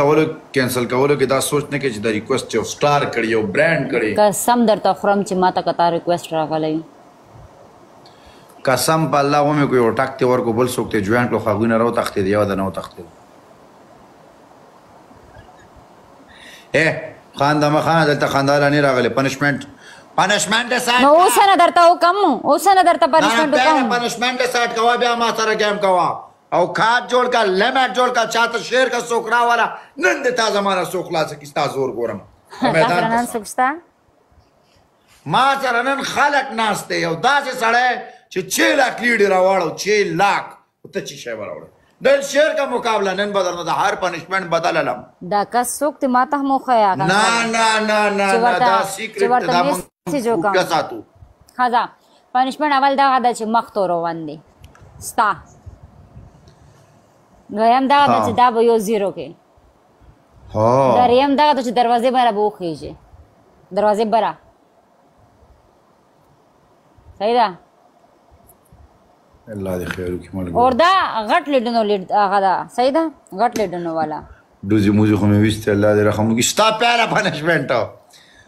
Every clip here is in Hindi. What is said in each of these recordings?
کولو کینسل کولو کې دا سوچ نه کې چې دا ریکوست یو سٹار کړی یو برانډ کړی قسم درته خورم چې ماته کتا ریکوست راغلی قسم په الله ومه کوي او ټاک ته ورکو بل څوک ته جوین کړو خاغونه راو تختې دی یو د نو تختې اے خان دمه خان دلته خاندار نه راغلی پنشمنت پنشمنت سات نو اوس نه درته وکم اوس نه درته پنشمنت وکم پنشمنت سات کوا بیا ما سره ګیم کوا او کار جوړ کا لیمټ جوړ کا چاته شیر کا سوکرا والا نن د تا زمانہ سو خلاص کی ستا زور ګورم میدان نن سوکستا ما سره نن خلق ناشته یو داسې سړی چې 6 لاک لیډ راوړو 6 لاک ته چې شی راوړو د شیر کا مقابله نن بدل نه هر پنیشمنت بدل لم دا کس سوک ته ماته مو خیا نه نه نه نه دا سیکریټ دا مونږ کا ساتو خدا پنیشمنت اول دا دا چې مخ تو روان دي ستا دویم دغه ده چې دا به یو زیرو کې هو دریم دغه ده چې دروازې بره به وخیږي دروازې بره صحیح ده الله دې خیر وکړي مولوی اور دا غټ لیډونو لیډ هغه دا صحیح ده غټ لیډونو والا دوزی موزی خو مې وست الله دې رحم وکړي ستا پیرا پنشمنت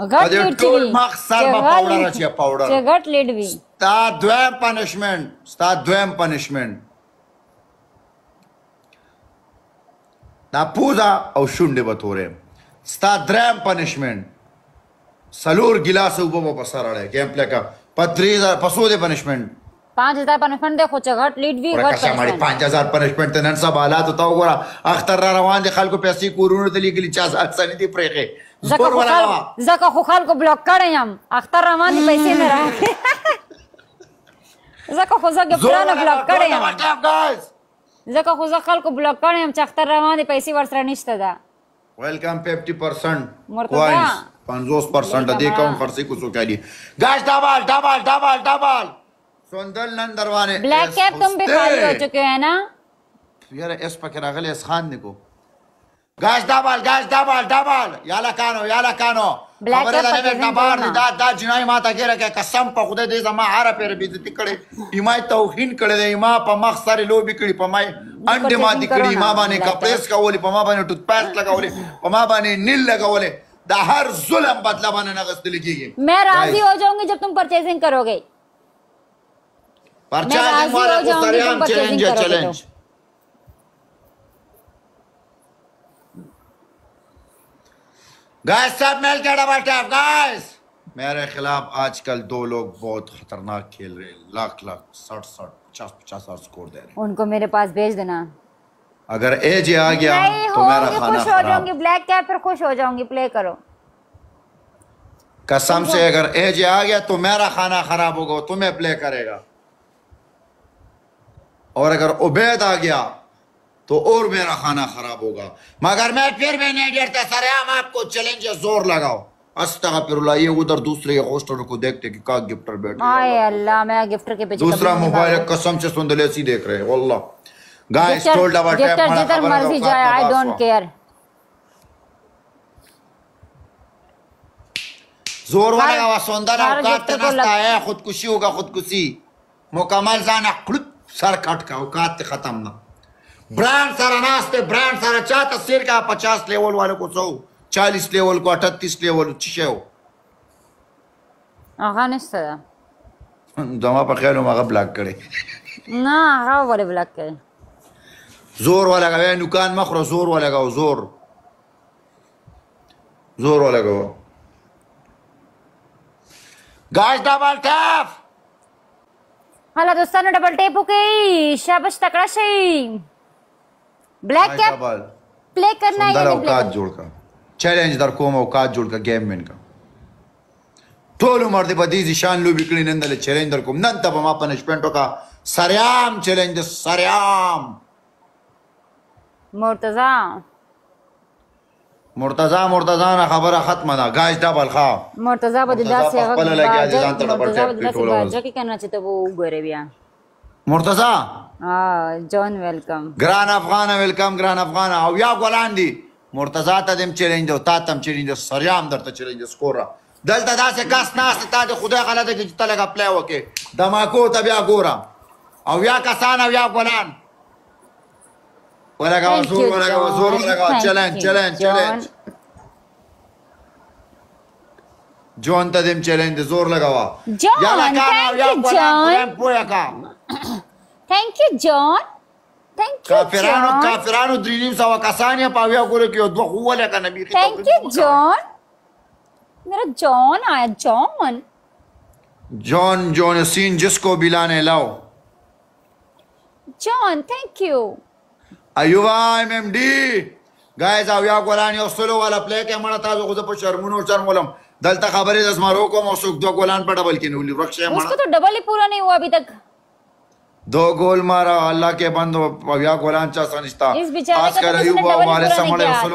غټ لیډ ټول مخسر په پاوډر چې پاوډر چې غټ لیډ وی ستا دویم پنشمنت ستا دویم پنشمنت دا پوزا او شونډې به تورې ستا دریم پنشمنٹ سلور ګلاس وبو په سر اړه کیمپ لکه پتری زار پسو دې پنشمنٹ 5000 پنشمنٹ دې خو چغټ لید وی غټ پنشمنٹ مړي 5000 پنشمنٹ نن سبا حالات تا وګوره اختر را روان دي خلکو پیسې کورونو ته لګلی چا ځان دې پرېخه زکه خو خلکو زکه خو خلکو بلوک کړی يم اختر روان دي پیسې نه راکې زکه خو زګه پلان بلوک کړی يم ځکه خو زه خلکو بلاک کړی یم چې اختر روان دی پیسې ورسره نشته ده ویلکم 50% کوینز 50% دې کوم خرڅې کو څوک دی گاش ډبل ډبل ډبل ډبل سوندل نن دروانه بلیک کیپ تم به خالی ہو چکے ہیں نا یار اس پکې راغلی اس خان نکو گاش ډبل گاش ډبل ډبل یالا کانو یالا کانو خبره دا نه کبار دا دا جنای ما ته ګره کې قسم په خدای دې زما عار پیر بي دې کړي ایما توهین کړي دې ما په مخ سره لوبي کړي په مای انډه ما دې کړي ما باندې کپیس کولې په ما باندې ټوت پات لگاولې په ما باندې نیل لگاولې دا هر ظلم بدلا باندې نغستل کیږي मैं राजी हो जाऊंगी जब तुम परचेसिंग करोगे परचेसिंग वाला को सरेआम चैलेंज है चैलेंज गाइस सब मेल के डबल टैप गाइस मेरे खिलाफ आजकल दो लोग बहुत खतरनाक खेल रहे हैं लाख लाख सठ सठ पचास पचास हजार स्कोर दे रहे हैं उनको मेरे पास भेज देना अगर एजे आ गया तो मेरा खाना खुश हो जाऊंगी ब्लैक कैप पर खुश हो जाऊंगी प्ले करो कसम से अगर एजे आ गया तो मेरा खाना खराब होगा तुम्हें प्ले करेगा और अगर उबैद आ गया तो और मेरा खाना खराब होगा मगर मैं फिर भी नहीं डरता सर हम आपको चैलेंज जोर लगाओ ये उधर दूसरे होस्टल को देखते कि का गिफ्टर बैठा अल्लाह मैं गिफ्टर के पीछे दूसरा मोबाइल कसम से सुंदर ऐसी देख रहे हैं गाइस जोर वाला तो खुदकुशी होगा खुदकुशी मुकमल जाना सर कट का औकात खत्म ना برانډ سره ناشته برانډ سره چاته سیر کا 50 لیول والو کو څو 40 لیول کو 38 لیول چی شو هغه نشته ده زما په خیال هغه بلاک کړي نه هغه ولې بلاک کړي زور ولګوي نوکان مخره زور ولګاو زور زور ولګاو گاش ډبل ټاپ هلا دوستانو ډبل ټیپ وکړئ شابش تکړه شئ ब्लैक कैप प्ले करना है अवकाश जोड़कर چیلنج در کوم اوقات جوړ کا گیم وین کا ټول عمر دې بدی ځشان لوبي کړی نن دل چیلنج در کوم نن ته به ما پنشمنټ وکا سریام چیلنج سریام مرتضی مرتضی مرتضی نه خبره ختمه ده گاج ډبل خا مرتضی به داسې هغه خپل لګیا ځان ته ډبل ټیپ ټول ځکه کنه چې ته وګورې بیا مرتضی جون ویلکم ګران افغان ویلکم ګران افغان او یا ګلان دی مرتضی ته دم چیلنج او تا تم چیلنج سریام درته چیلنج سکور دلته داسې کس ناس ته د خدای غلطه کې چې تلګه پلی وکې دماکو ته بیا ګورم او یا کسان او یا ګلان ورګه وزور ورګه وزور ورګه چیلنج چیلنج چیلنج جون ته دم چیلنج زور لګاوه یا لکان او یا ګلان پویا کا Thank you, John. Thank you, کافرانو John. کافرانو درې نیم سوه کسان یې په اویا ګولو کې یو دوه خو Thank you, John. मेरा John aya John. John, John, sin बिलाने लाओ John thank you ايوه ام ام D guys او یا ګولان یو سلو والا پلی کې مړه تاسو خو په شرمونو شرمولم دلته خبرې دسمارو کوم او څوک دوه ګولان په ډبل کې نو لرخصه مړه उसको तो डबल ही पूरा नहीं हुआ अभी तक दो गोल मारा अल्लाह के बंद भव्या तो हमारे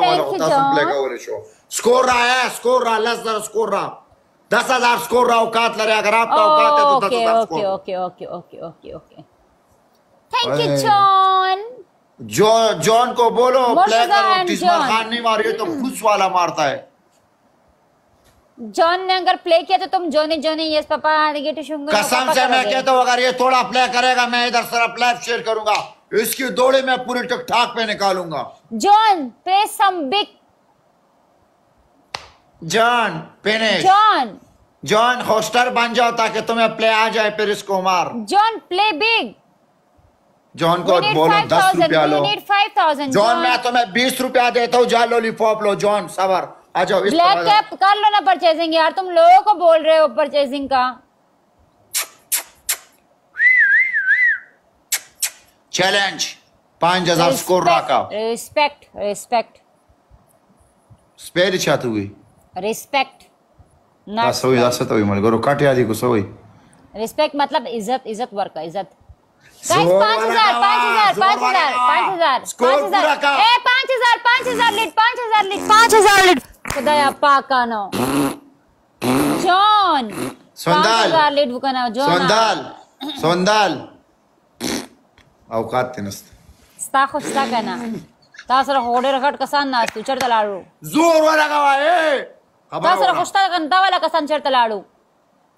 होता स्कोर रहा है स्कोर रहा दर स्कोर रहा दस हजार स्कोर रहा औकात लड़े अगर आपका औकात है तो दस हजार score okay okay okay okay okay thank you John John को बोलो प्लेयर खान नहीं मारियो तो खुश वाला मारता है जॉन ने अगर प्ले किया तो तुम Johnny Johnny yes papa negative शुंग कसम से मैं कहता हूँ अगर ये थोड़ा प्ले करेगा मैं इधर सिर्फ लाइव शेयर करूंगा इसकी दौड़े में पूरे टक ठाक पे निकालूंगा John play some big John finish John John होस्टर बन जाओ ताकि तुम्हें प्ले आ जाए फिर इसको मार जॉन प्ले बिग जॉन को बोलो दस रुपया लो जॉन मैं तुम्हें बीस रुपया देता हूँ जा लो लो जॉन सबर ब्लैक कैप कर लो ना परचेजिंग यार तुम लोगों को बोल रहे हो परचेजिंग का चैलेंज पांच हजार स्कोर राका रिस्पेक्ट रिस्पेक्ट स्पेर छातुगी रिस्पेक्ट ना सोई जा सकता हुई मलगरो काटे आदि को सोई रिस्पेक्ट मतलब इज्जत इज्जत वर्क का इज्जत पांच हजार पांच हजार पांच हजार पांच हजार पांच हजार पांच हजार लीट पांच हजार लीट पांच हजार लीट خدایا پاکانو جون سوندال ګارلیټ وکنه جون سوندال سوندال اوقات تنست ستا خو ستا کنه تاسو سره هوډه رغټ کسان ناستو چرته لاړو زور ورغوا اے تاسو سره خوشتا غن دا ولا کسان چرته لاړو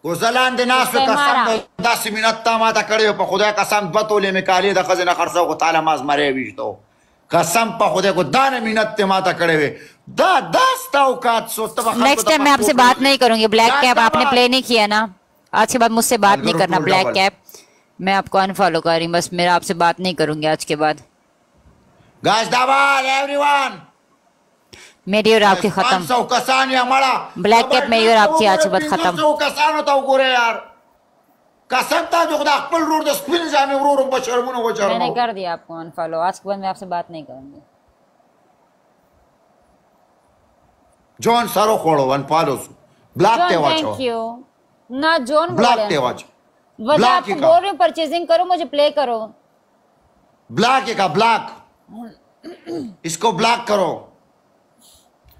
وزلان د ناس کسان داسې مینت تا ما ته کړیو په خدای قسم بتولې مې کالې د خزنه خرڅو غو تعالی ماز مری ویشتو कसम पा खुदे को दान मिनत ते माता खड़े हुए दा दस औकात सोचता नेक्स्ट टाइम मैं आपसे बात नहीं करूंगी ब्लैक कैप आपने प्ले नहीं किया ना आज के बाद मुझसे बात नहीं करना ब्लैक कैप मैं आपको अनफॉलो कर रही बस मेरा आपसे बात नहीं करूंगी आज के बाद एवरीवन मेरी और आपकी खत्म ब्लैक कैप मेरी और आपकी आज के बाद खत्म कसम था जो खुदा अकबल रोड दस फिर जाने रो रो बचर मुनो बचर मैंने कर दिया आपको अनफॉलो आज के बाद मैं आपसे बात नहीं करूंगी जॉन सारो खोड़ो अनफॉलो सु ब्लॉक ते वाचो थैंक यू ना जॉन ब्लॉक ते वाचो ब्लॉक आपको बोल रहे हो परचेजिंग करो मुझे प्ले करो ब्लॉक का ब्लॉक इसको ब्लॉक करो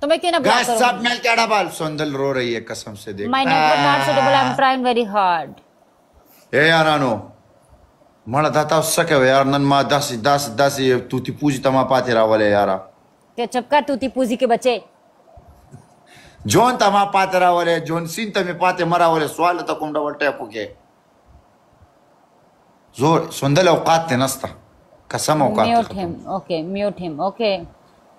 तुम्हें तो क्यों ना ब्लॉक करो सब मिलके डबल सुंदर रो रही है कसम से देख my network not so double I am trying very hard E yarano. Mala da tau saka yar nan ma das das das tuti puji tama pati rawale yara. Te chapka tuti puji ke bache. जोन तमा पाते रावले जोन सीन तमे पाते मरावले सवाल तो कुमडा वटे पुके जोर सुंदर औकात थे नस्ता कसम औकात mute him okay mute him okay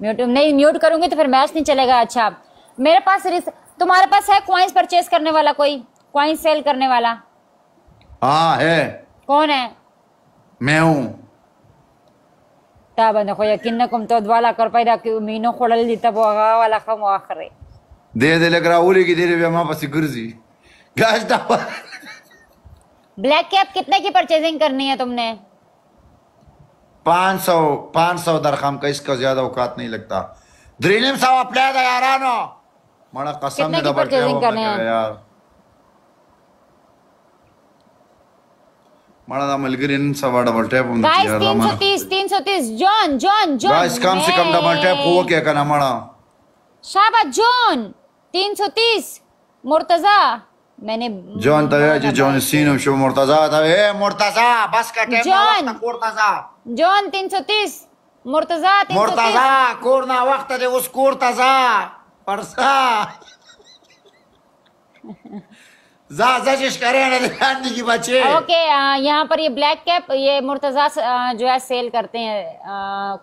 mute नहीं म्यूट करूंगी तो फिर मैच नहीं चलेगा अच्छा मेरे पास तुम्हारे पास है क्वाइंस परचेज करने वाला कोई क्वाइंस सेल करने वाला हाँ है कौन है मैं हूँ ता बंद खोया किन्न कुम तो द्वाला कर पाई रखी राखी मीनो ली तब वागा वाला खम आखरे दे दे लग रहा उली की देर भी हमारे पास गुर्जी गाज दावा ब्लैक कैप कितने की परचेजिंग करनी है तुमने पांच सौ पांच सौ दरखाम का इसका ज्यादा औकात नहीं लगता ड्रीलिम साहब अपने यारानो मरा कसम कितने की परचेजिंग करनी है यार माड़ा मलगिर इन सवा डबल टैप हम guys 330 330 John John John guys कम से कम डबल टैप हो क्या करना माड़ा शाबाश जॉन 330 मुर्तजा मैंने जॉन तवे तो जी जॉन सीन शो मुर्तजा तवे ए मुर्तजा बस का time John Murtaza John 330 Murtaza 330 Murtaza कोरना वक्त दे उस कोर्तजा परसा ओके यहाँ पर ये ब्लैक कैप ये मुर्तजा जो है सेल करते हैं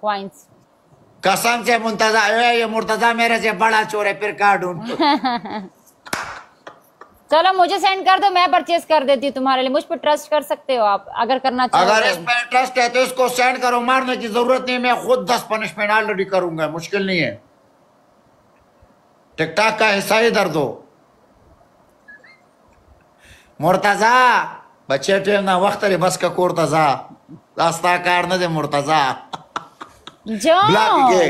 क्वाइंस कसम से मुंतजा ये मुर्तजा मेरे से बड़ा चोर है फिर कहा चलो मुझे सेंड कर दो मैं परचेज कर देती हूँ तुम्हारे लिए मुझ पर ट्रस्ट कर सकते हो आप अगर करना चाहो अगर तो। इस पर ट्रस्ट है तो इसको सेंड करो मारने की जरूरत नहीं मैं खुद दस पनिशमेंट ऑलरेडी करूंगा मुश्किल नहीं है टिकटॉक का हिस्सा ही दर्द हो مرتضا بچه ټیم نه وخت لري بس که کور ته ځه دا ستا کار نه دی مرتضا بلاک کې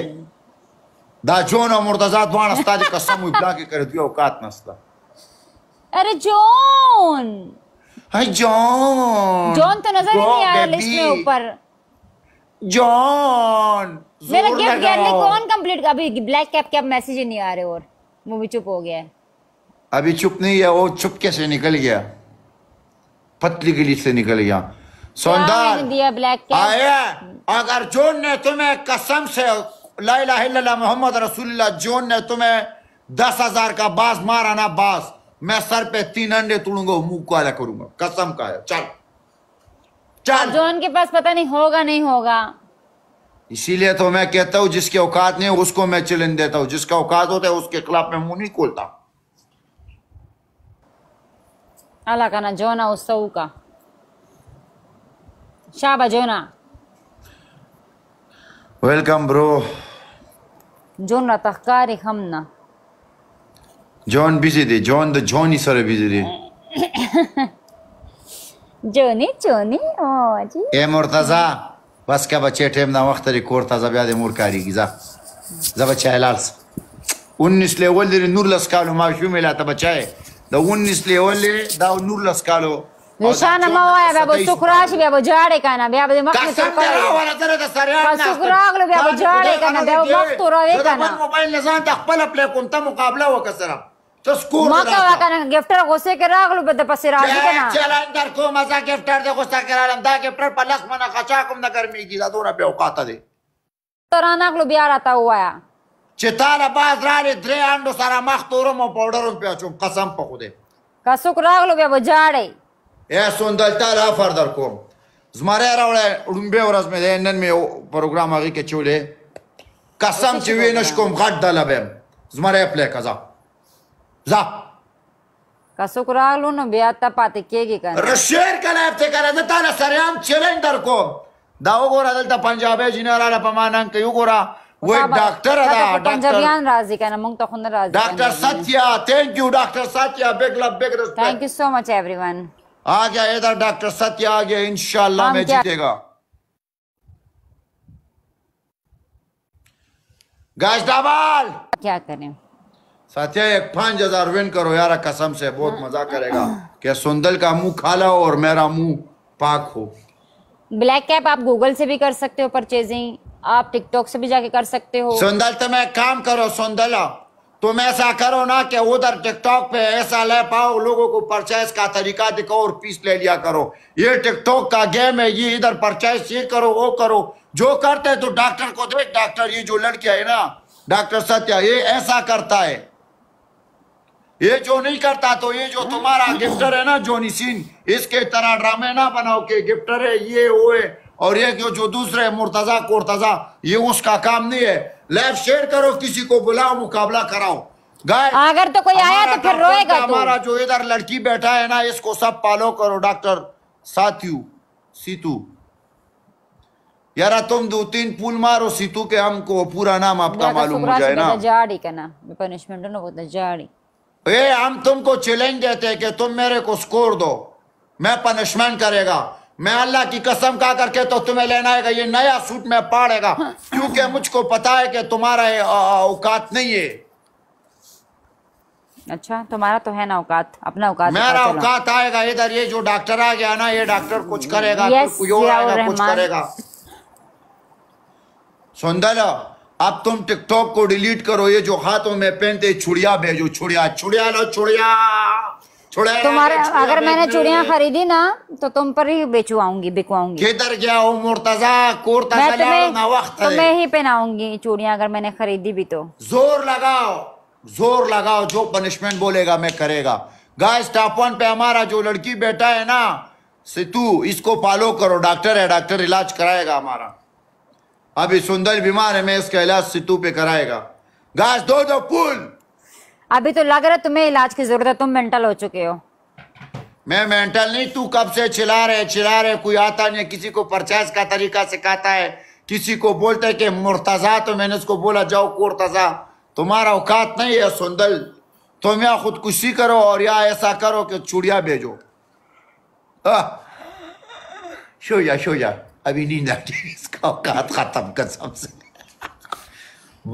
دا جون او مرتضا دواړه ستا دي قسم وي بلاک کې کړی دوی اوقات نسته अरे जॉन हाय जॉन जॉन तो नजर ही नहीं आया लिस्ट में ऊपर जॉन मेरा गिफ्ट गैरली कौन कंप्लीट अभी ब्लैक कैप के अब मैसेज ही नहीं आ रहे और वो भी चुप हो गया है अभी चुप नहीं है वो चुपके से निकल गया पतली गली से निकल गया सोनदार आया अगर जोन ने तुम्हें कसम से ला मोहम्मद रसुल्ला जोन ने तुम्हें दस हजार का बास मारा ना बास मैं सर पे तीन अंडे तोड़ूंगा मुंह काला करूंगा कसम का है चल चल जोन के पास पता नहीं होगा नहीं होगा इसीलिए तो मैं कहता हूँ जिसके औकात नहीं उसको मैं चिलन देता हूँ जिसका औकात होता है उसके खिलाफ मैं मुंह नहीं खोलता Alakana Jona Ostauka. Shaba Jona. Welcome bro. جون را تخکاری هم نه جان بیزی دی جان د جانی سره بیزی دی جونی جونی او جی ای مرتضا بس که بچه ټیم نه وخت لري کور تازه بیا د مور کاریږي ځه زه بچه هلال 19 لیول لري نور لس کالو ماشوم یې لا ته بچه د 19 لیول دا نور لس کالو نشانه ما وای بیا به څوک راشي بیا به جاړې کنه بیا به مخ ته کړې څوک راغله بیا به جاړې کنه بیا به مخ ته راوې کنه دا موبایل نه ځان ته خپل پلی کوم ته مقابله وکړه ته سکور ما کا کنه گیفټر غوسه کې راغلو به د پسې راځي کنه چل در کوم ازا گیفټر د غوسه کې راغلم دا گیفټر په لخت منه خچا کوم نه ګرمیږي دا دوره به اوقات دي ترانه غلو بیا راته وایا چې تاله باز راړې درې انډو سره مخ تورم او پاوډر هم پیاچوم قسم په خوده که څوک راغلو بیا به جاړې یا سوندل تاله افر در کوم زماره راوړې ړومبه ورځ مې ده نن مې پروګرام هغه کې چولې قسم چې وینش کوم غټ دله بم زماره پلی کزا زا که څوک راغلو نو بیا ته پاتې کېږي کنه رشیر کنه ته کنه د تاله سره هم چیلنج در کوم دا وګوره دلته پنجابي جنرال په مانان کې وګوره वो एक डॉक्टर पंजाबियान राजी कहना मुंग तो खुद राजी doctor Satya thank you doctor Satya big love big respect thank you so much everyone आ गया इधर डॉक्टर सत्या आ गया इंशाल्लाह मैं जीतेगा गाइस डाबाल क्या करें सत्या एक पांच हजार विन करो यार कसम से बहुत मजा करेगा कि सुंदल का मुंह खाला हो और मेरा मुंह पाक हो ब्लैक कैप आप गूगल से भी कर सकते हो परचेजिंग आप टिकटॉक से भी जाके कर सकते हो सुंदर तुम एक काम करो सुंदर तुम ऐसा करो ना कि उधर टिकटॉक पे ऐसा ले पाओ लोगों को परचेस का तरीका दिखाओ और पीस ले लिया करो ये टिकटॉक का गेम है ये इधर परचेस ये करो वो करो जो करते तो डॉक्टर को देख डॉक्टर ये जो लड़की है ना डॉक्टर सत्या ये ऐसा करता है ये जो नहीं करता तो ये जो तुम्हारा गिफ्टर है ना जोनी सिंह इसके तरह ड्रामे ना बनाओ के गिफ्टर है ये वो है और ये क्यों जो दूसरे मुर्तजा कोर्तजा ये उसका काम नहीं है लाइव शेयर करो किसी को बुलाओ मुकाबला कराओ अगर तो कोई आया तो फिर रोएगा हमारा जो इधर लड़की बैठा है ना इसको सब पालो करो डॉक्टर साथियों सीतू यार तुम दो तीन पुल मारो सीतू के हमको पूरा नाम आपका मालूम हो जाए ना मतलब जाड़ी का नाम पनिशमेंट ना जाड़ी ए हम तुमको चैलेंज देते कि तुम मेरे को स्कोर दो मैं पनिशमेंट करेगा मैं अल्लाह की कसम का करके तो तुम्हें लेना है ये नया सूट मैं पाड़ेगा हाँ। क्योंकि मुझको पता है कि तुम्हारा औकात नहीं है अच्छा तुम्हारा तो है ना औकात अपना औकात मेरा औकात आएगा इधर ये जो डॉक्टर आ गया ना ये डॉक्टर कुछ करेगा तो कुछ आएगा कुछ करेगा सुंदर अब तुम टिकटॉक को डिलीट करो ये जो हाथों में पहनते छुड़िया भेजो छुड़िया छुड़िया लो छुड़िया तुम्हारे अगर मैंने चूड़िया खरीदी ना तो तुम पर ही बेचवाऊंगी बिकवाऊंगी किधर गया हो मुर्तजा कुर्ता मैं तुम्हें ही पहनाऊंगी चूड़िया अगर मैंने खरीदी भी तो जोर लगाओ जोर लगाओ जो पनिशमेंट बोलेगा मैं करेगा गाइस टॉप वन पे हमारा जो लड़की बेटा है ना सितु इसको फॉलो करो डॉक्टर है डॉक्टर इलाज कराएगा हमारा अभी सुंदर बीमार है मैं इसका इलाज सितु पे कराएगा गाइस दो दो पुल अभी तो लग रहा है तुम्हें इलाज की जरूरत है तुम मेंटल हो चुके हो मैं मेंटल नहीं तू कब से चिल्ला रहे चिल्ला रहे कोई आता नहीं किसी को परचेज का तरीका सिखाता है किसी को बोलते है कि मुर्तजा तो मैंने उसको बोला जाओ कुर्तजा तुम्हारा औकात नहीं है सुंदर तुम तो यहाँ खुदकुशी करो और या ऐसा करो कि चुड़िया भेजो शो जा अभी नींद आती इसका औकात खत्म कर सबसे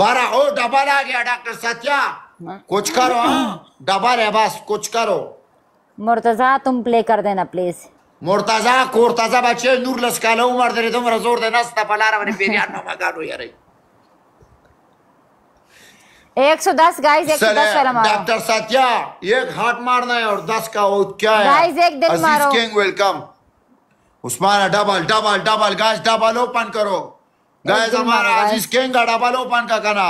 बारह हो डबल आ गया डॉक्टर सत्या कुछ करो हाँ डबा है बस कुछ करो मुर्तजा तुम प्ले कर देना प्लीज मुर्तजा कोर्तजा बच्चे नूर लस्कालो उमर दे तुम जोर दे नस्ता पला रहा मैंने पेरिया नामा गानो यार 110 गाइस 110 सौ मारो डॉक्टर सत्या एक हाथ मारना है और 10 का वो क्या है गाइस एक दिन मारो Aziz king welcome Usman double double double guys double open करो गाइस हमारा अजीज किंग का डबल ओपन का करना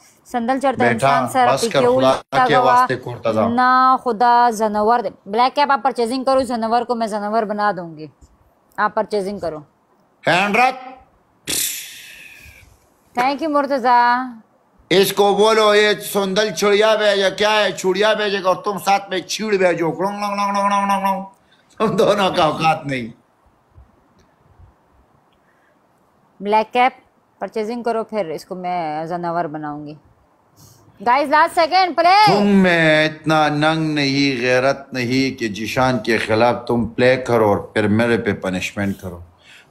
संदल चढ़ता इंसान सर ना खुदा जानवर ब्लैक कैप आप परचेजिंग करो जानवर को मैं जानवर बना दूंगी आप परचेजिंग करो थैंक यू मुर्तजा इसको बोलो ये सुंदर छुड़िया भेजे क्या है छुड़िया भेजेगा और तुम साथ में छीड़ भेजो तुम दोनों का औकात नहीं ब्लैक कैप परचेजिंग करो फिर इसको मैं जानवर बनाऊंगी गाइस लास्ट सेकंड प्ले तुम में इतना नंग नहीं गैरत नहीं कि जिशान के खिलाफ तुम प्ले करो और फिर मेरे पे पनिशमेंट करो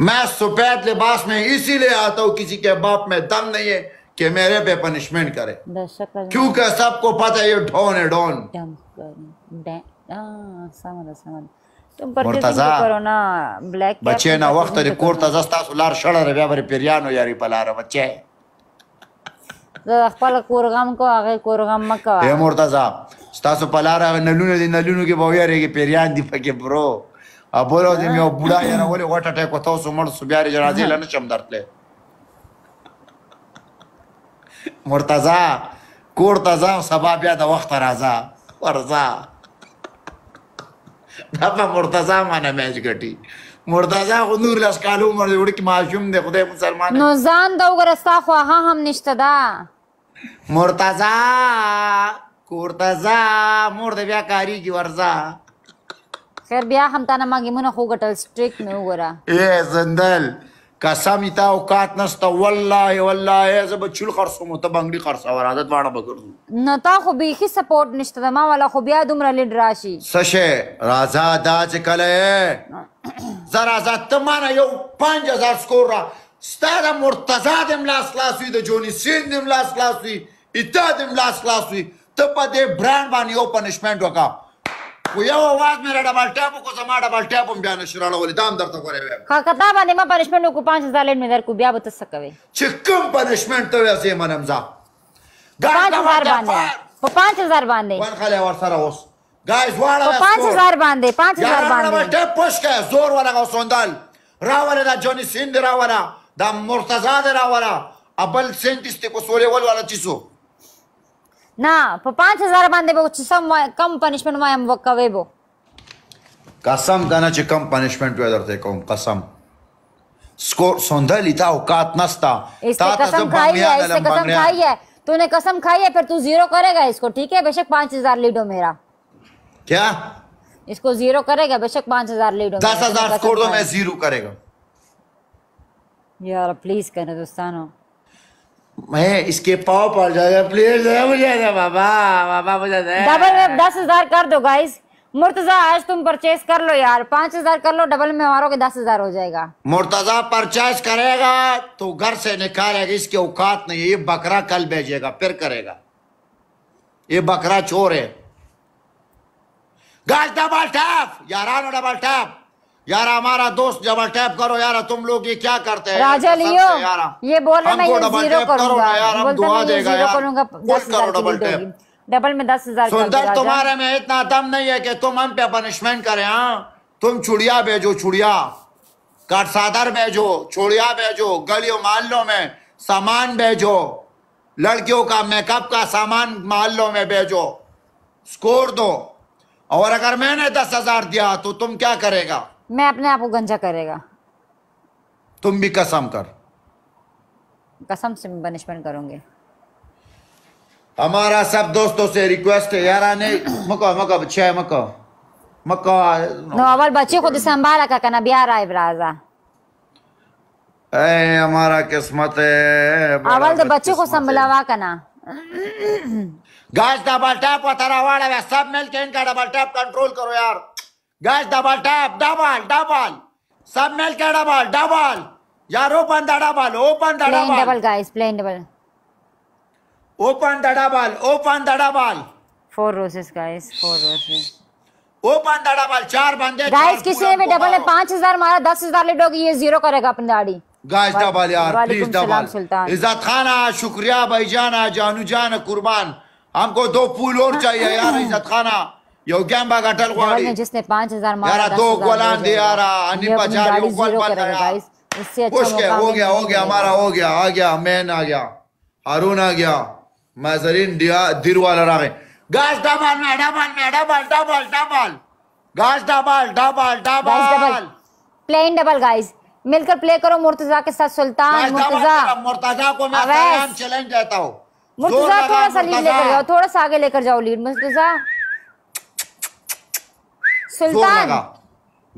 मैं सफेद लिबास में इसीलिए आता हूँ किसी के बाप में दम नहीं है कि मेरे पे पनिशमेंट करे क्योंकि सबको पता है ये डॉन है डॉन मुर्तजा बच्चे ना वक्त कोर्तजा तासु लार शड़ा रे ब्या बरे पेरियानो यारी पलार बच्चे زه خپل کور غم کو هغه کور غم مکو اے مرتضی ستاسو په لار نلونه دي نلونه کې به یاريږي پیریان دي پکې برو ا بولو دې مې بوډا یاره ولې وټه ټکو تاسو مړ سو بیا ری جنازې لنه چم درتلې مرتضی کور ته ځم سبا بیا د وخت راځه ورځه دا په مرتضی باندې مېج ګټي مرتضی خو نور لاس کالو عمر دی وړکی ماشوم دی خدای مسلمان نو ځان دا وګرستا خو هغه هم نشته دا مرتضی کورتزا مور د بیا کاری کی ورزا خیر بیا هم تا نه مګیمونه خو ګټل سټریک مې وګوره اے زندل قسم تا اوقات نسته والله والله زه به چول خرڅوم ته بنګړي خرڅو عادت واړه بګړو نه تا خو بيخي سپورټ نشته ما ولا خو بیا دومره لیډ راشي سشه رازا دا چې کله زرا زته مانه یو 5000 سکور را ستاره مرتضا دم لاس لاسوي د جونی سین دم لاس لاسوي اته دم لاس لاسوي ته په دې برانډ باندې یو پنشمنت وکړه و یو आवाज مې ډبل ټاپ کو زما ډبل ټاپ هم بیا نشو راړولې دام درته کولې وې کاکا دا باندې ما پنشمنټ کو 5000 لټ مې درکو بیا به تاسو کوي چې کوم پنشمنټ ته وې زما نمزا ګان دا باندې په 5000 باندې ور خلې ور سره اوس ګایز واړه 5000 باندې 5000 باندې ټاپ پښکه زور ورغه سوندال راوړه دا جونی سیند راوړه دا مرتضی راوړه ابل سنتیست کو سولې ول ولا چیسو ना पर पांच हजार बांधे बो सम कम पनिशमेंट में हम वो कवे बो कसम गाना चे कम पनिशमेंट पे दरते कौन कसम स्कोर सोंधा लिता औकात नस्ता इसने कसम खाई है इसने कसम खाई है तूने कसम खाई है फिर तू जीरो करेगा इसको ठीक है बेशक पांच हजार लीडो मेरा क्या इसको जीरो करेगा बेशक पांच हजार लीडो दस हजार स्कोर दो मैं जीरो करेगा यार प्लीज करे दोस्तानों मैं इसके पाव पड़ जाएगा प्लीज बाबा बाबा दस हजार कर दो गाइस मुर्तजा आज तुम परचेज कर लो यार पाँच हजार कर लो डबल में मारोगे दस हजार हो जाएगा मुर्तजा परचेज करेगा तो घर से निकालेगा इसके औकात नहीं है ये बकरा कल भेजेगा फिर करेगा ये बकरा चोर है डबल टैप यारानो डबल टैप यार हमारा दोस्त डबल टैप करो यार तुम लोग ये क्या करते हैं राजा लियो ये बोल रहे मैं जीरो करूंगा यार हम दुआ देगा यार करो डबल टैप डबल में दस हजार सुंदर तुम्हारे में इतना दम नहीं है कि तुम हम पे पनिशमेंट करे हाँ तुम चुड़िया भेजो चुड़िया कटसादर भेजो चुड़िया भेजो गलियों मोहल्लों में सामान भेजो लड़कियों का मेकअप का सामान मोहल्लों में भेजो स्कोर दो और अगर मैंने दस हजार दिया तो तुम क्या करेगा मैं अपने आप को गंजा करेगा तुम भी कसम कर कसम से पनिशमेंट करूंगी हमारा सब दोस्तों से रिक्वेस्ट है यार आने मको मको बच्चे मको मको नो अवल बच्चे खुद तो संभाला का कना बिहार आए बराजा ए हमारा किस्मत है अवल तो बच्चे को संभलावा कना गाइस डबल टैप और तरावाड़ा सब मिलके इनका डबल टैप कंट्रोल करो यार guys double tap double double सब मिल के डबल डबल यार open the double open the double double guys plane double open the double open the double four roses guys four roses open the double चार बंदे गाइस किसी ने डबल में 5000 मारा 10000 ले होगी ये जीरो करेगा अपनी दाढ़ी गाइस डबल यार प्लीज डबल इज्जत खाना शुक्रिया भाईजान जानू जान कुर्बान हमको दो फूल और चाहिए यार इज्जत खाना जिसने पांच हजार अच्छा मिलकर प्ले करो मुर्तजा के साथ सुल्तान मुर्तजा मुर्तजा को मैं चैलेंज देता हूं मुर्तजा थोड़ा सा लीड लेकर जाओ थोड़ा सा आगे लेकर जाओ लीड मुर्तजा सुल्तान लगा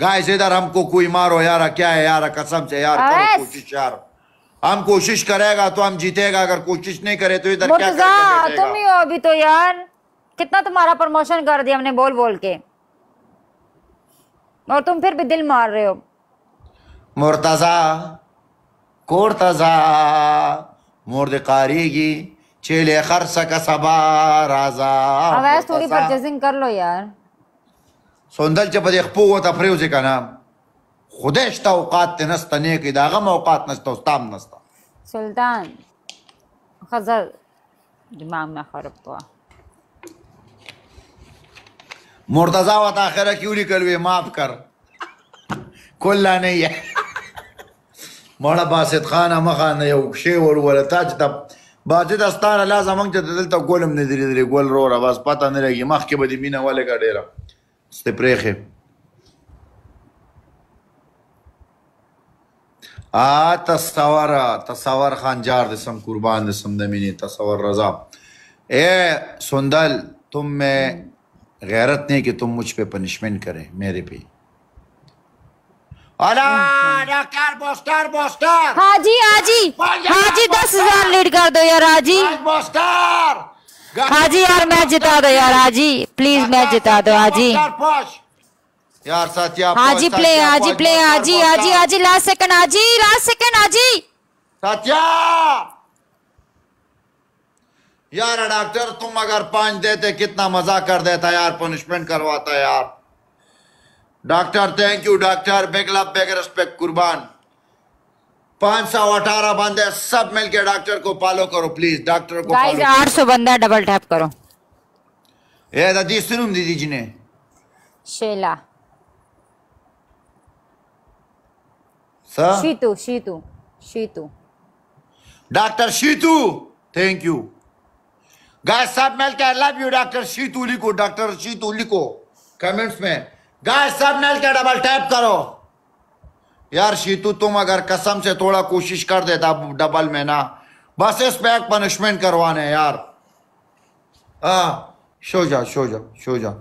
गाइस इधर हमको कोई मारो यार क्या है यार कसम से यार करो कोशिश यार हम कोशिश करेगा तो हम जीतेगा अगर कोशिश नहीं करे तो इधर क्या तुम ही हो अभी तो यार कितना तुम्हारा प्रमोशन कर दिया हमने बोल बोल के और तुम फिर भी दिल मार रहे हो मुर्तजा कोर्तजा मुर्द कारीगी चेले खर्च का सबा राजा थोड़ी परचेजिंग कर लो यार سوندل چې په دې خپو وته پریوځي کنه خدای شته اوقات ته نسته نه کې داغه موقات نسته استام نسته سلطان خزر دماغ نه خراب کوا مرتضی و تاخره کیوں نکل ہوئے معاف کر کلا نہیں ہے مړه باسط خان مخانه یو شی ور ولتا چې د باجد استانه لازم موږ ته دلته ګولم نه درې درې ګول رو را بس پته نه لګي مخ کې به دې مینه ولګا ډیره Στεπρέχε. آ تصور تصور خانجار دسم قربان دسم دمینی تصور रजा ए सुंदल तुम में गैरत नहीं कि तुम मुझ पे पनिशमेंट करें मेरे पे doctor booster booster Haji Haji Haji दस हजार लीड कर दो यार हाजी बोस्टर हाजी यार मैच जिता दो यार हाजी प्लीज मैच जिता दो हाजी यार साथिया Haji play Haji play Haji Haji Haji last second Haji last second Haji साथिया यार डॉक्टर तुम अगर पांच देते कितना मजा कर देता यार पनिशमेंट करवाता यार डॉक्टर थैंक यू डॉक्टर बेगला बेग रेस्पेक्ट कुर्बान पांच सौ अठारह बंदे सब मिलके डॉक्टर को फॉलो करो प्लीज डॉक्टर को गाइस आठ सौ बंदा डबल टैप करो ये दादी सुनू दीदी जी ने शेला Sheetu Sheetu Sheetu doctor Sheetu thank you guy सब मिलके लव यू डॉक्टर शीतू लिखो डॉक्टर शीतू लिखो कमेंट्स में गाय सब मिलके डबल टैप करो यार शीतू तुम अगर कसम से थोड़ा कोशिश कर देता डबल में ना बस इस पैक पनिशमेंट करवाने यार आ, शो जा शो जा शो जा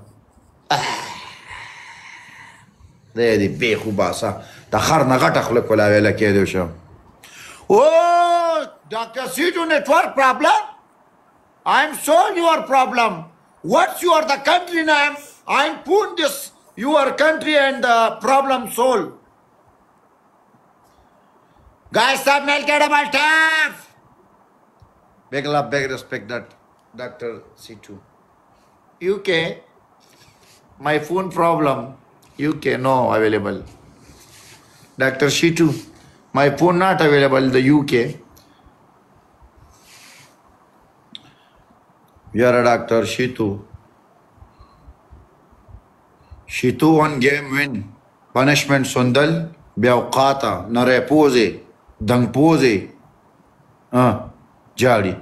रेदी बेखूबा सा तखर नगा टखले कोला वेला के दो शो ओ डॉक्टर सीटू network problem I am solve your problem what's your the country name I am पून this your country and the problem solve Guys, thumbnail get my staff. Big love, big respect, that Dr. C2. UK, my phone problem. UK, no available. Dr. C2, my phone not available, the UK. You're a doctor, Shitu. Shitu one game win. Punishment Sundal, Biaukata, Narepose. دنګ پوزې جاړي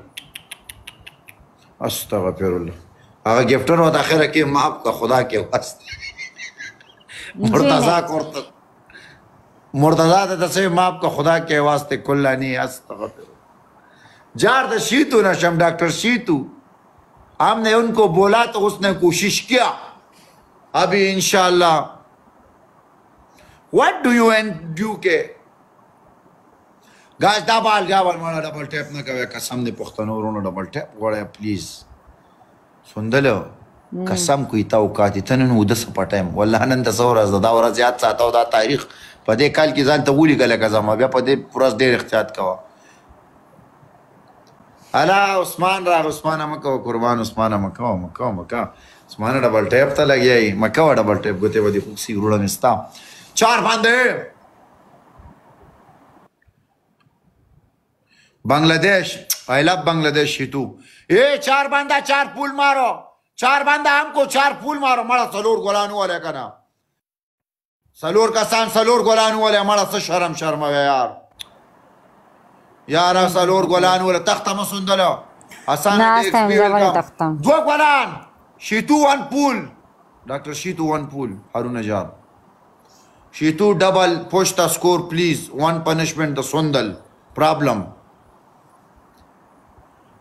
استغفر الله هغه گیفټر وته اخره کې معاف کا خدا کې واسطه مرتضی کوته مرتضی ته تاسو معاف کا خدا کې واسطه کلانی استغفر جار د شیتو نشم ډاکټر شیتو हमने उनको बोला तो उसने कोशिश किया अभी इंशाल्लाह what do you and you के غاز دا بال غا ول مړه ډبل ټیپ نه کوي قسم دې پښتنو ورونو ډبل ټیپ غواړي پلیز سندلو قسم کوي تا وکاتې تنن ود سپټایم والله نن د سور از دا ور زیات ساتو دا تاریخ په دې کال کې ځان ته ولي غل کزما بیا په دې پرز ډېر احتیاط کوه الا عثمان را عثمان مکو قربان عثمان مکو مکو مکو عثمان ډبل ټیپ ته لګیای مکو ډبل ټیپ ګته ودی خوسي ورونه مستا چار باندې बांग्लादेश आई लव बांग्लादेश हितू ए चार बंदा चार पुल मारो चार बंदा हमको चार पुल मारो मला सलोर गोलानू वाले का ना सलोर का सान सलोर गोलानू वाले हमारा से शर्म शर्म है यार यार सलोर गोलानू वाले तख्ता मसुंदलो हसन दो गोलान Sheetu one pull doctor Sheetu one pull Haroon नजाब Sheetu double post score please one punishment the सुंदल problem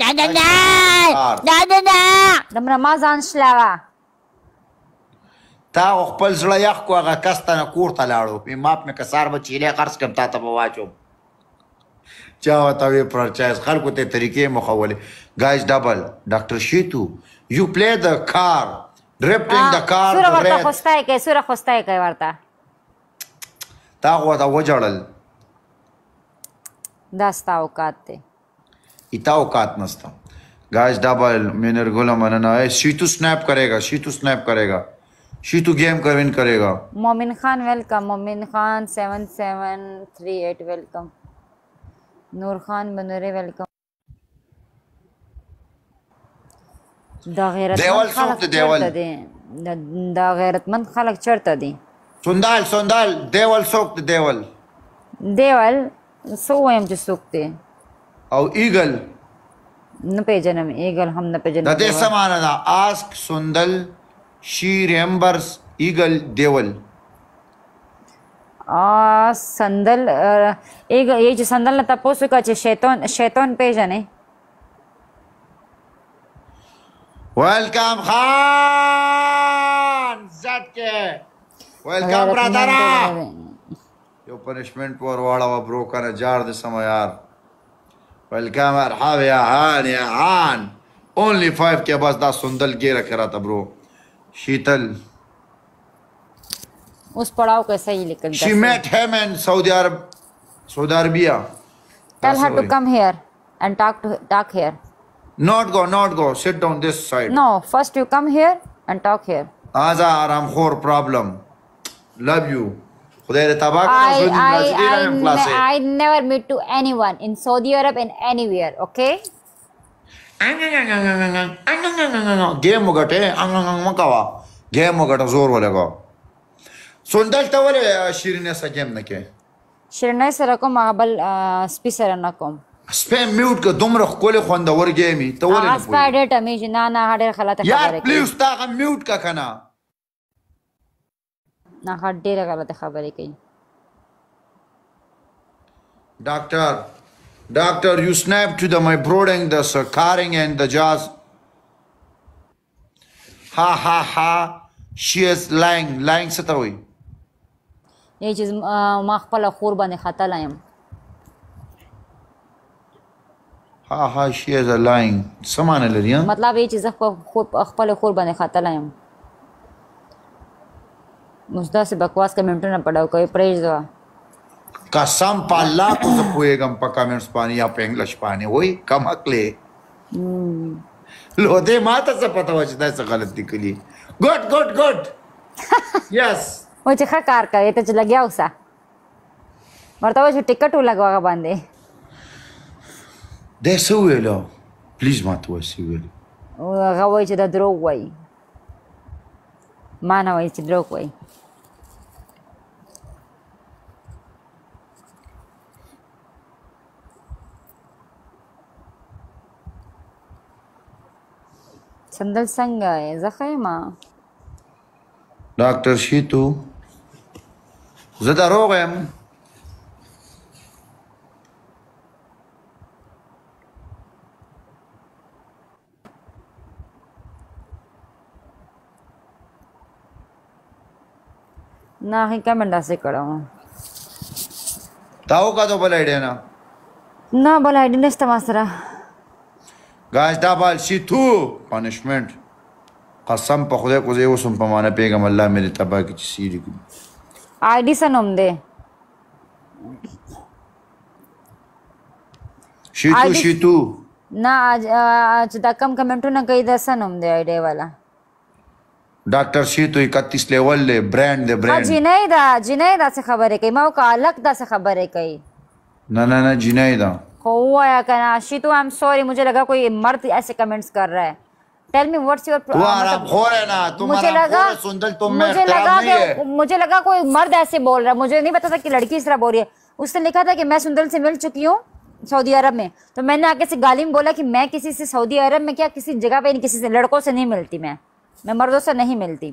Da da da! Da da دا د رمضان شلاوه تا خپل زړه یخ کو هغه کس ته کور ته لاړو په ماپ مې کسار به چیلې قرض کم تا ته بواچو چا وتا وی پرچایز خلکو ته طریقې مخولې گایز ډبل ډاکټر شیتو یو پلی د کار ډریپټینګ د کار سور ورته خوستای کې سور خوستای کې ورته تا غوا دا وجړل دا ستا اوقات دی इता औकात नसता गायस डाबल मिनर गोला मनना है शीतू स्नैप करेगा शीतू स्नैप करेगा शीतू गेम कर विन करेगा मोमिन खान वेलकम मोमिन खान 7738 वेलकम नूर खान बनोरे वेलकम دا غیرتمند خلک چرته دي دا غیرتمند خلک چرته دي سندال سندال دیول سوک دیول دیول سو ویم چې سوک और ईगल न पे जन्म ईगल हम न पे जन्म तदे समानना आस्क सुंदल शी रेम्बर्स ईगल देवल आ संदल एक ये जो संदल न तपोसु का छे शैतान शैतान पे जाने वेलकम खान झटके वेलकम ब्रदर यो पनिशमेंट पर वाड़ा वा ब्रोकर जार दे समय यार Welcome, مرحبا يا هان يا هان only 5 के बस दा सुंदल के रख रहा था ब्रो शीतल उस पड़ाव को ऐसा ही लिख she met him in Saudi Arab Saudi Arabia tell her to come here and talk to talk here not go not go sit down this side no first you come here and talk here आजा आराम खोर problem love you خدای دې تباہ کړي او دې راځي نه خلاصې I never meet to anyone in Saudi Arab and anywhere okay گیم وګټه انګنګ مکوا گیم وګټه زور ولګو سوندل ته ولې شیرینه سره گیم نه کې شیرینه سره کوم بل سپی سره نه کوم سپی میوټ که دومره ښکلې خوندور ګیمي ته ولې نه پوهېږې سپی ډېر ټمېږي نه نه ډېر خلاته خبرې کوي یار پلیز تا هغه میوټ که که نه هغه ډیره غلطه خبرې کوي ډاکټر ډاکټر یو سنیپ ټو د مای بروډنګ د سکارینګ اند د جاز ها ها ها شی از لینګ لینګ څه ته وایي یی چې ما خپل خور باندې خطا لایم ها ها شی از لینګ څه معنی لري مطلب یی چې زه خپل خور باندې خطا لایم موږ داسې بکواس کمنټونه پڑھاو کوي پرېږدو قسم په الله کو زه پوېږم په کمنټس باندې یا په انګلیش باندې وای کم عقلې لو دې ما ته څه پته و چې دا څه غلط نکلي ګډ ګډ ګډ یس و چې ښه کار کوي ته چې لګیا اوسه ورته و چې ټیکټ ولګوا باندې د څه ویلو پلیز ماته وسی ویلو هغه وایي چې دا دروغ وایي ما نه وایي چې دروغ وایي سندل څنګه یې زه ښه یم ډاکټر شیتو زه دروغ یم ना ही क्या मंडा से करा हूँ ताओ का तो भला आइडिया ना ना भला आइडिया नहीं इस्तेमाल guys دا بال شي تو پانشمنت قسم په خدای کو زه وسم په معنا پیغام الله مې تبا کی چې سیری کو آی ڈی سنوم دے شي تو شي تو نه چې دا کم کمنټونه کوي دا سنوم دی آی ډی والا ډاکټر شي تو 31 لیول دی برانډ دی برانډ جنیدا جنیدا څه خبره کوي ما وکړه الګ دا څه خبره کوي نه نه نه جنیدا होया कनाशी तो आई एम सॉरी मुझे लगा कोई मर्द ऐसे कमेंट्स कर रहा है टेल मी व्हाट्स योर मुझे लगा मुझे लगा कि मुझे लगा कोई मर्द ऐसे बोल रहा है मुझे नहीं पता था कि लड़की इस तरह बोल रही है उसने लिखा था कि मैं सुंदर से मिल चुकी हूँ सऊदी अरब में तो मैंने आगे से गाली में बोला कि मैं किसी से सऊदी अरब में क्या किसी जगह पे नहीं किसी से लड़कों से नहीं मिलती मैं मैं मर्दों से नहीं मिलती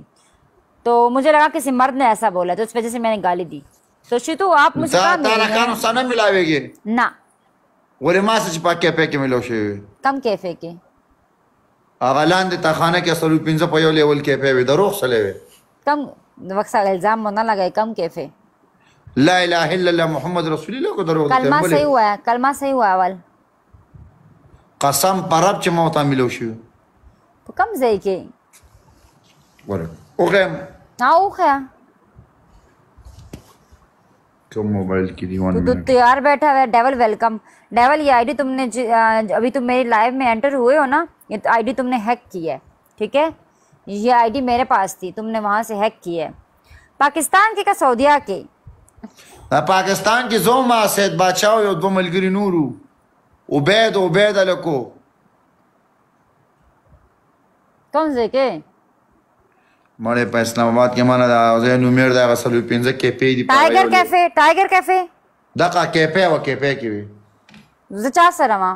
तो मुझे लगा किसी मर्द ने ऐसा बोला तो उस वजह से मैंने गाली दी तो शितु आप मुझे ना ولې ما څه چې په کیفه کې ملو شي کم کیفه کې هغه لاندې تخانه کې سلو 15 په یو لیول کیفه وي دروغ سره وي کم وخت الزام نه لګای کم کیفه لا اله الا الله محمد رسول الله کو درو کلمه صحیح وایا کلمه صحیح واول قسم پرب چې موته ملو شو په کوم ځای کې وره اوغه اوغه तो मोबाइल की दीवान तो, तो तैयार बैठा हुआ है डेवल वेलकम डेवल ये आईडी तुमने अभी तुम मेरी लाइव में एंटर हुए हो ना ये तो आईडी तुमने हैक की है ठीक है ये आईडी मेरे पास थी तुमने वहां से हैक की है पाकिस्तान के का सऊदीया के पाकिस्तान की जो मासेद बचाओ यो दो मलगिरी नूरू उबैद उबैद अलको कौन से के مړې په اسلام آباد کې مانه دا زه نومیر دا غسلو پینځه کیفه دی ټایګر کیفه ټایګر کیفه دغه کیفه او کیفه کې وي زه چا سره ما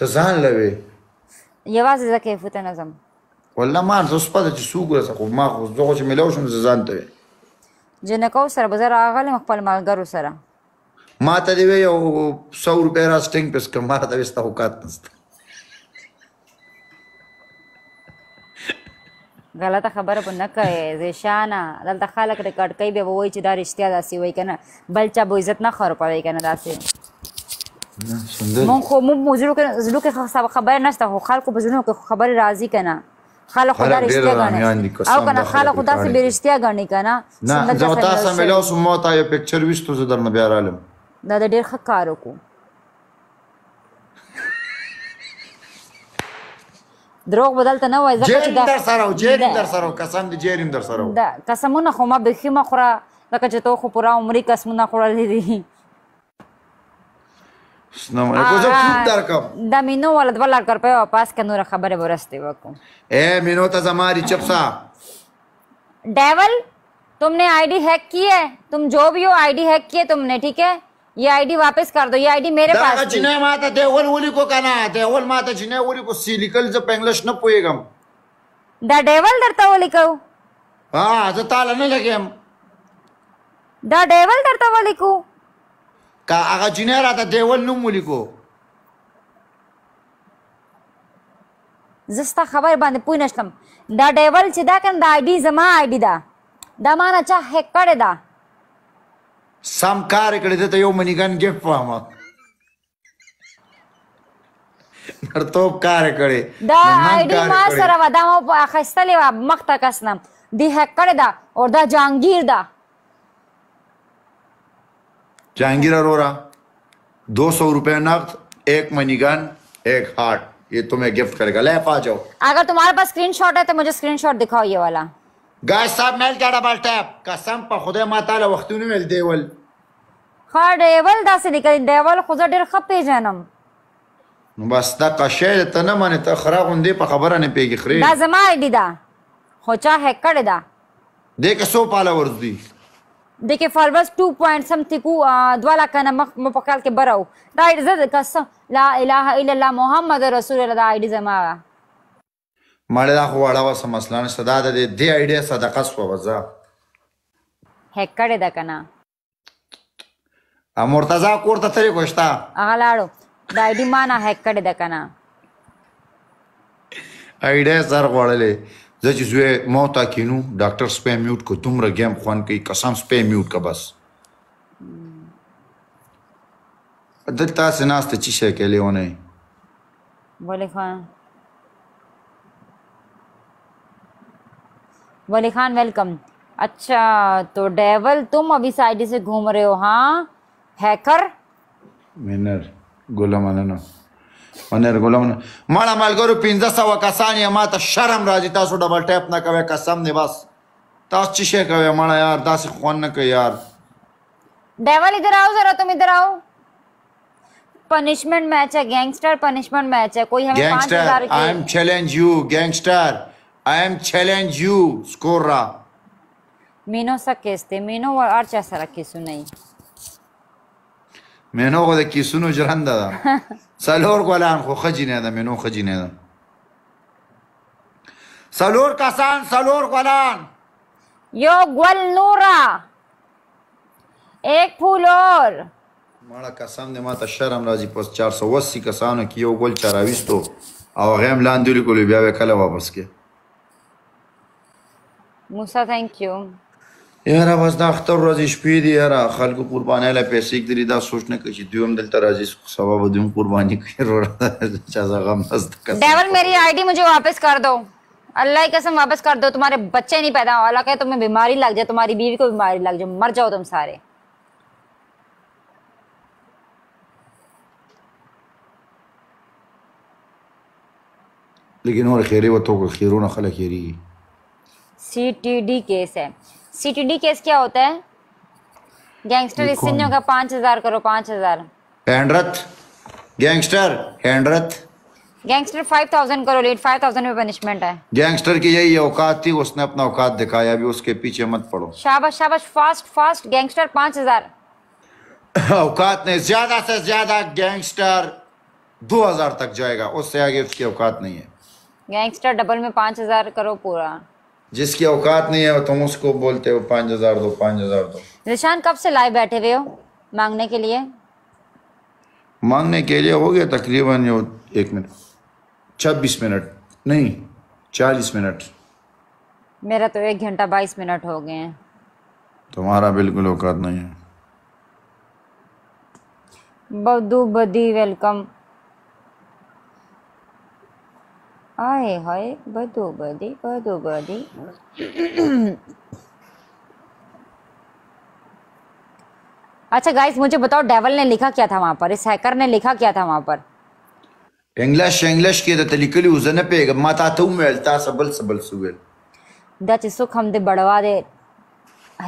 ته ځان لوي یوازې زه کیفه ته نظم والله ما زه سپد چې سوګره څه ما خو زه چې ملو شم ځان ته جنکو سره بازار راغلم خپل مالګرو سره ما ته دی یو 100 روپیا راستنګ پس کما ته وستا وکات نسته غلطه خبره به نه کوي زیشانه دلته خلک ریکارډ کوي بیا به وایي چې دا رښتیا داسې وایي که نه بل چا به عزت نه خرپوي که نه داسې مونږ خو مونږ زړو کې زړو کې خبره نشته خو خلکو په زړونو کې خبرې راځي که نه خلک خدا رښتیا غني او کنه خلک خدا سي به رښتیا غني کنه نه زه تاسو مې له سمو تا یو پکچر وښتو زه درنه بیا رالم دا ډېر ښه کار وکړو دروغ بدل ته نه وای ځکه چې دا در سره او جیرم در سره قسم دې جیرم در سره دا قسمونه خو ما بخي ما خوره لکه چې تو خو پورا عمرې قسمونه خوړلې دي سلام علیکم زه خوب درکم دا مینو ولد ولر کر په پاس کې نور خبره ورسته وکم اے مینو ته زماری چپسا डेवल तुमने आईडी हैक की है तुम जो भी हो आईडी हैक की है तुमने ठीक है ये आईडी वापस कर दो ये आईडी मेरे पास थी। जिन्हें माता देवल वली को कहना है देवल माता जिन्हें वली को सिलिकल जब इंग्लिश न पोएगा द डेवल डरता वली को हां तो ताला न लगे हम द डेवल डरता वली को का आगा जिन्हें राता देवल नु मुली को زستا خبر باندې پوه نشتم دا ډیول چې دا کنه د آی ډی زما آی ډی دا دا ما نه چا هک کړی دا Some car that you minigun gift farmer. نرتوب کار کړي دا آیډي ما سره ودا مو اخستلې و مخته کسنم دی هک کړی دا او دا جانگیر دا Jahangir Arora दो सौ रुपए नकद एक मनीगन एक हार्ट ये तुम्हें गिफ्ट करेगा ले पा जाओ अगर तुम्हारे पास स्क्रीनशॉट है तो मुझे स्क्रीनशॉट दिखाओ ये वाला گای صاحب میل کې ډبل ټاپ قسم په خدای ما تعالی وختونه ویل دیول خا دیول داسې لیکل دیول خو زه ډېر خپې جنم نو بس دا قشه ته نه مانی ته خرا غوندې په خبره نه پیږي خري دا زما ایډی دا خو چا هک کړی دا دې کې 100 فالوورز دي دې کې فالوورز 2 پوینټ سم تکو دوا لا کنه مخ په کال کې براو دا ایډی زه قسم لا اله الا الله محمد رسول الله دا ایډی زما مړه دا خو وړه وسه مثلا صدا د دې دې ائیډیا صدقه سو وزا هک کړه د کنا مرتضی کور ته تری کوشتا هغه لاړو دا ائیډی ما نه هک کړه د کنا ائیډیا سر غړلې زه چې زوی مو تا کینو ډاکټر سپې میوټ کو دومره گیم خوان کوي قسم سپې میوټ کا بس دلته سناست چې شي کې لیونه ولې خوان वली खान वेलकम अच्छा तो डेवल तुम अभी साइड से घूम रहे हो हाँ हैकर मिनर गुलाम अननो मनेर गुलाम माल मालगोरू पिंजा सवा कसानी माता शर्म राजी तासु डबल टैप ना कवे कसम ने बस तास चीशे कवे माला यार दास खोन न के यार डेवल इधर आओ जरा तुम इधर आओ पनिशमेंट मैच है गैंगस्टर पनिशमेंट मैच है कोई हमें 5000 I am challenge you gangster I am challenge you, Scorra. مینو سکسته مینو ور ارچا سره کیسونه مینو غو د کیسونو جرند ده سلور غلان خو خجینه ده مینو خجینه ده سلور کسان سلور غلان یو گل نورا ایک پھول اور ماړه قسم دې ماته شرم راځي پس 480 کسانو کې یو ګل چراويستو او غیم لاندې کولو بیا وکړه واپس کې موسا تھینک یو یاره بس دا اختر ورځې شپې دي یاره خلکو قربانۍ له پیسې کړي دا سوچ نه کوي چې دوی هم دلته راځي سبا به دوی هم قرباني کوي چازا غم نزد ڈیول मेरी आईडी मुझे वापस कर दो अल्लाह की कसम वापस कर दो तुम्हारे बच्चे नहीं पैदा हो अल्लाह कहे तुम्हें बीमारी लग जाए तुम्हारी बीवी को बीमारी लग जाए मर जाओ तुम सारे लेकिन और खैरे वतो को खैरों ना खला खैरी सीटीडी केस है सीटीडी केस क्या होता है गैंगस्टर इससे का पांच हजार करो पांच हजार हैंडरथ गैंगस्टर हैंडरथ गैंगस्टर फाइव थाउजेंड करो लेट फाइव थाउजेंड में पनिशमेंट है गैंगस्टर की यही औकात थी उसने अपना औकात दिखाया अभी उसके पीछे मत पड़ो शाबाश शाबाश फास्ट फास्ट गैंगस्टर पांच हजार औकात नहीं ज्यादा से ज्यादा गैंगस्टर दो हजार तक जाएगा उससे आगे उसकी औकात नहीं है गैंगस्टर डबल में पांच हजार करो पूरा जिसकी औकात नहीं है तुम उसको बोलते हो पाँच हजार दो पाँच हजार दो निशान कब से लाए बैठे हुए हो मांगने के लिए मांगने के लिए हो गया तकरीबन जो एक मिनट छब्बीस मिनट नहीं चालीस मिनट मेरा तो एक घंटा बाईस मिनट हो गए हैं तुम्हारा बिल्कुल औकात नहीं है बदू बदी वेलकम आए हाय बदो બધી बदो બધી अच्छा गाइस मुझे बताओ डेवल ने लिखा क्या था वहां पर इस हैकर ने लिखा क्या था वहां पर इंग्लिश इंग्लिश के तो लिखली उजने पे माता तो मेलता सबल सबल सुवेल दच सुख हम दे बड़वा दे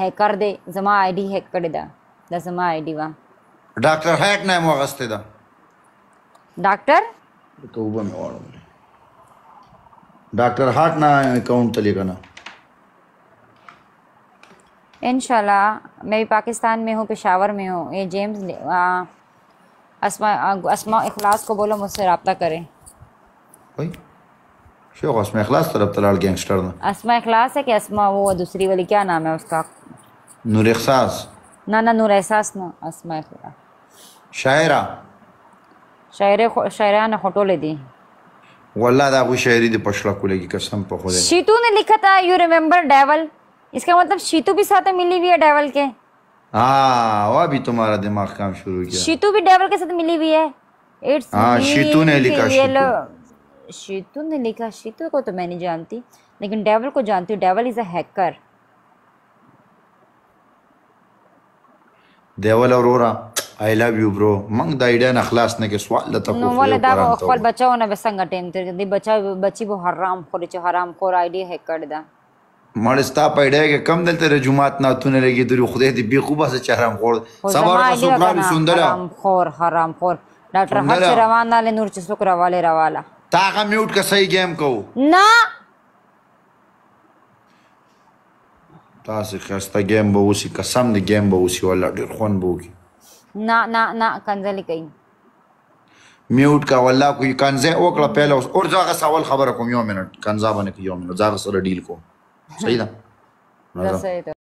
हैकर दे जमा आईडी हैक कर दा द जमा आईडी वा डॉक्टर हैक नाम वागस्ते दा डॉक्टर तो वो में वाला डॉक्टर हार्ट ना अकाउंट चलेगा ना इनशाला मैं भी पाकिस्तान में हूँ पेशावर में हूँ ये जेम्स असमा अखलास को बोलो मुझसे रबता करें तो गैंगस्टर है कि वो दूसरी वाली क्या नाम है उसका नूर एहसास ना ना नूर एहसास ना शायरा शायर शायरा ने होटो ले दी वल्ला दा गु दागू दे पछला कुले की कसम पे खुदा शीतू ने लिखा था यू रिमेंबर डेविल इसका मतलब शीतू भी साथ मिली हुई है डेविल के हां वो भी तुम्हारा दिमाग काम शुरू किया शीतू भी डेविल के साथ मिली हुई है इट्स हां शीतू ने लिखा शीतू शीतू ने लिखा शीतू को तो मैं नहीं जानती लेकिन डेविल को जानती हूं devil is a hacker devil और ओरा آی لوف یو برو منګ د ایډیا نه خلاص نه کې سوال لته خو ول دا خپل بچاونه به څنګه ټیم تیر دی بچا بچي به حرام خوري چې حرام خور آیډیا هک کړ دا مړستا پېډه کې کم دلته رجومات نه تونه لګي درو خدای دې بي خوبه سره چرم خور سبا سوګرام سندره حرام خور حرام خور ډاکټر هڅه روانه له نور چې سوکرا والے راواله تا هغه میوټ کا صحیح گیم کو نه تاسو خسته گیم به وسی قسم دې گیم به وسی ولا ډیر خون بوګي نه نه نه کنځلې کوي میوټ کا والله کوئی کنځه وکړه پهله اوس اور ځاګه سوال خبره کوم یو منټ کنځا باندې یو منټ ځاګه سره ډیل کوم صحیح ده صحیح ده